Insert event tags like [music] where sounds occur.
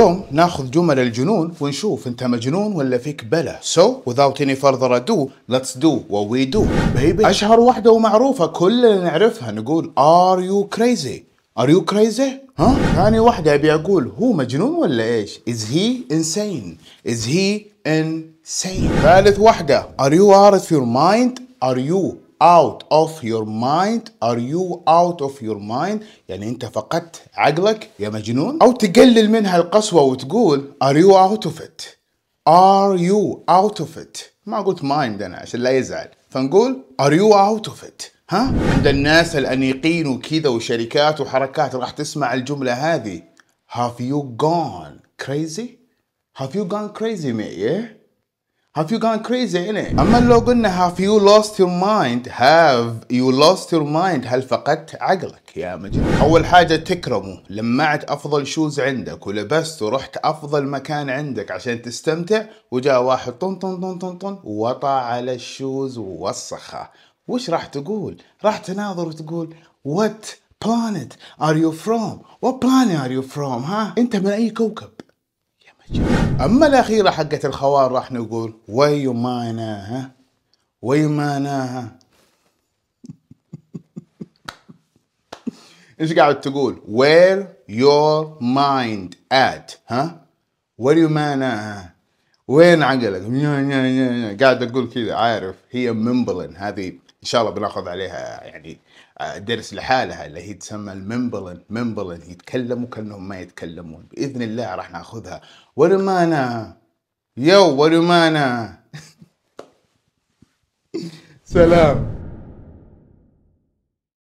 اليوم ناخذ جمل الجنون ونشوف انت مجنون ولا فيك بلا سو without any further ado let's do what we do baby اشهر واحدة ومعروفة كلنا نعرفها نقول are you crazy are you crazy ها ثاني واحدة ابي اقول هو مجنون ولا ايش is he insane is he insane ثالث واحدة are you out of your mind are you out of your mind are you out of your mind يعني انت فقدت عقلك يا مجنون او تقلل منها القسوة وتقول are you out of it are you out of it ما قلت mind انا عشان لا يزعل فنقول are you out of it ها عند الناس الانيقين وكذا وشركات وحركات راح تسمع الجملة هذه have you gone crazy have you gone crazy mate yeah Have you gone crazy in it? أما لو قلنا have you lost your mind have you lost your mind هل فقدت عقلك يا مجنون أول حاجة تكرمه لمعت أفضل شوز عندك ولبست ورحت أفضل مكان عندك عشان تستمتع وجاء واحد طن طن طن طن طن وطع على الشوز ووسخه وش راح تقول؟ راح تناظر وتقول what planet are you from؟ what planet are you from ها؟ أنت من أي كوكب؟ يا مجنون اما الاخيره حقت الخوار راح نقول وي وي ويماناها ايش قاعد تقول where your mind at ها huh? ويماناها وين عقلك قاعد اقول كذا عارف هي ممبلن هذه ان شاء الله بناخذ عليها يعني آه، درس لحالها اللي هي تسمى الممبلن ممبلن يتكلموا كانهم ما يتكلمون باذن الله راح ناخذها ورمانا يو ورمانا [laughs] سلام